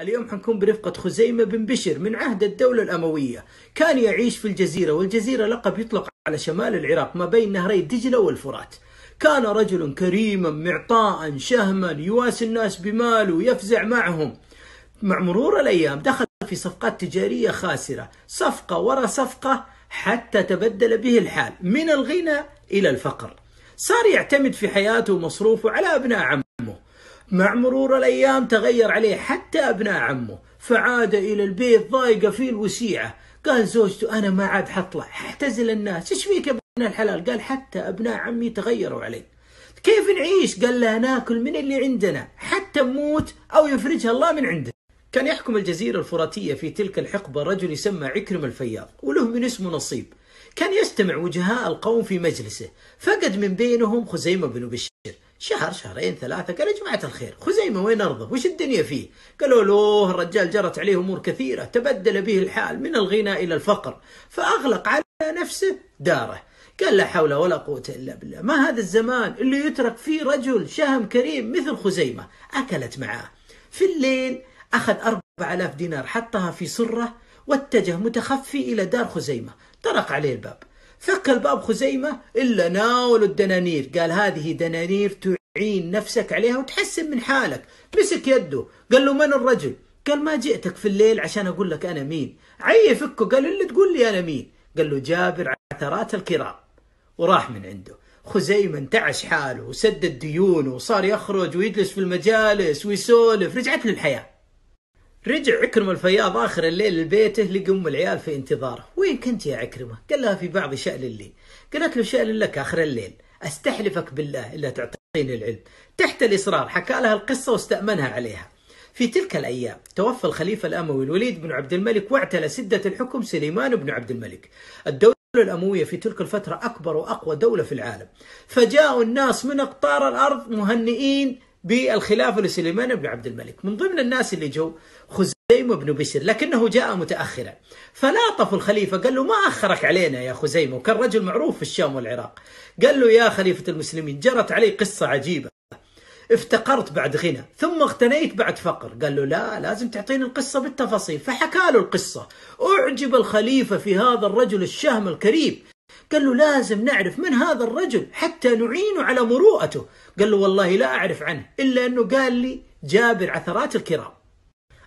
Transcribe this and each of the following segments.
اليوم حنكون برفقة خزيمة بن بشر من عهد الدولة الأموية كان يعيش في الجزيرة والجزيرة لقب يطلق على شمال العراق ما بين نهري دجلة والفرات كان رجل كريما معطاء شهما يواسي الناس بماله ويفزع معهم مع مرور الأيام دخل في صفقات تجارية خاسرة صفقة ورا صفقة حتى تبدل به الحال من الغنى إلى الفقر صار يعتمد في حياته ومصروفه على أبناء عمه مع مرور الأيام تغير عليه حتى أبناء عمه فعاد إلى البيت ضايقة فيه الوسيعة قال زوجته أنا ما عاد حطلع احتزل الناس ايش فيك يا ابن الحلال قال حتى أبناء عمي تغيروا علي كيف نعيش قال لا ناكل من اللي عندنا حتى نموت أو يفرجها الله من عندنا كان يحكم الجزيرة الفراتية في تلك الحقبة رجل يسمى عكرم الفياض وله من اسمه نصيب كان يستمع وجهاء القوم في مجلسه فقد من بينهم خزيمة بن بشير شهر شهرين ثلاثة قال يا جماعة الخير خزيمة وين أرضه وش الدنيا فيه قالوا له الرجال جرت عليه أمور كثيرة تبدل به الحال من الغنى إلى الفقر فأغلق على نفسه داره قال لا حول ولا قوة إلا بالله ما هذا الزمان اللي يترك فيه رجل شهم كريم مثل خزيمة أكلت معاه في الليل أخذ أربع آلاف دينار حطها في سرة واتجه متخفي إلى دار خزيمة طرق عليه الباب ثقل باب خزيمة إلا ناول الدنانير قال هذه دنانير تعين نفسك عليها وتحسن من حالك مسك يده قال له من الرجل قال ما جئتك في الليل عشان أقول لك أنا مين فكه قال اللي تقول لي أنا مين قال له جابر عثرات الكرام وراح من عنده خزيمة انتعش حاله وسدد ديونه وصار يخرج ويجلس في المجالس ويسولف رجعت له الحياه رجع عكرمة الفياض آخر الليل لبيته لقى أم العيال في انتظاره وين كنت يا عكرمة؟ قال لها في بعض شأن لي قالت له شأن لك آخر الليل أستحلفك بالله إلا تعطيني العلم تحت الإصرار حكى لها القصة واستأمنها عليها في تلك الأيام توفى الخليفة الأموي الوليد بن عبد الملك واعتلى سدة الحكم سليمان بن عبد الملك الدولة الأموية في تلك الفترة أكبر وأقوى دولة في العالم فجاءوا الناس من أقطار الأرض مهنئين بالخلافة لسليمان بن عبد الملك من ضمن الناس اللي جو خزيمة بن بشر لكنه جاء متأخرا فلاطف الخليفة قال له ما أخرك علينا يا خزيمة وكان رجل معروف في الشام والعراق قال له يا خليفة المسلمين جرت علي قصة عجيبة افتقرت بعد غنى ثم اغتنيت بعد فقر قال له لا لازم تعطيني القصة بالتفاصيل فحكى له القصة أعجب الخليفة في هذا الرجل الشهم الكريم قال له لازم نعرف من هذا الرجل حتى نعينه على مروءته قال له والله لا أعرف عنه إلا أنه قال لي جابر عثرات الكرام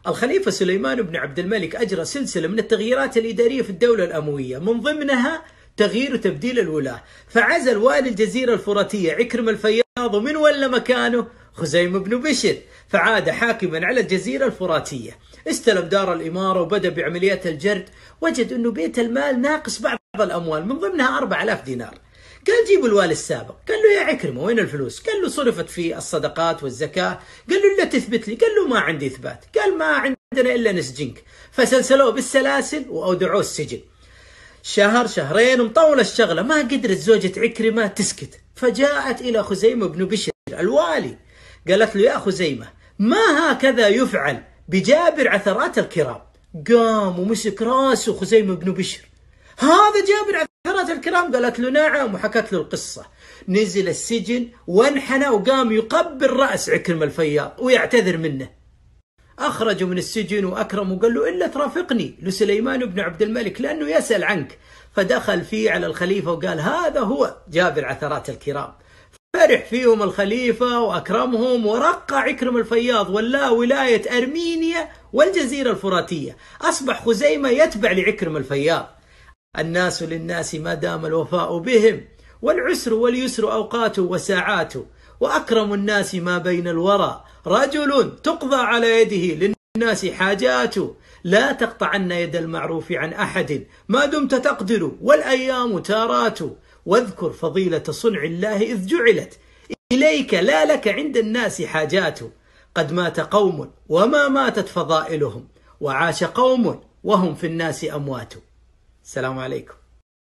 الخليفة سليمان بن عبد الملك أجرى سلسلة من التغييرات الإدارية في الدولة الأموية من ضمنها تغيير وتبديل الولاة فعزل والي الجزيرة الفراتية عكرم الفياض ومن ولا مكانه خزيم بن بشر فعاد حاكما على الجزيرة الفراتية استلم دار الإمارة وبدأ بعمليات الجرد وجد أنه بيت المال ناقص بعض بعض الأموال من ضمنها 4000 دينار قال جيبوا الوالي السابق قال له يا عكرمة وين الفلوس قال له صرفت في الصدقات والزكاة قال له لا تثبت لي قال له ما عندي إثبات قال ما عندنا إلا نسجنك فسلسلوه بالسلاسل وأودعوه السجن شهر شهرين مطول الشغلة ما قدرت زوجة عكرمة تسكت فجاءت إلى خزيمة بن بشر الوالي قالت له يا خزيمة ما هكذا يفعل بجابر عثرات الكرام قام ومسك راسه خزيمة بن بشر هذا جابر عثرات الكرام قالت له نعم وحكت له القصة نزل السجن وانحنى وقام يقبل رأس عكرمة الفياض ويعتذر منه أخرجه من السجن وأكرم وقال له إلا ترافقني لسليمان بن عبد الملك لأنه يسأل عنك فدخل فيه على الخليفة وقال هذا هو جابر عثرات الكرام فرح فيهم الخليفة وأكرمهم ورقى عكرم الفياض ولا ولاية أرمينيا والجزيرة الفراتية أصبح خزيمة يتبع لعكرم الفياض الناس للناس ما دام الوفاء بهم والعسر واليسر اوقات وساعات واكرم الناس ما بين الورى رجل تقضى على يده للناس حاجات لا تقطعن يد المعروف عن احد ما دمت تقدر والايام تارات واذكر فضيله صنع الله اذ جعلت اليك لا لك عند الناس حاجات قد مات قوم وما ماتت فضائلهم وعاش قوم وهم في الناس اموات السلام عليكم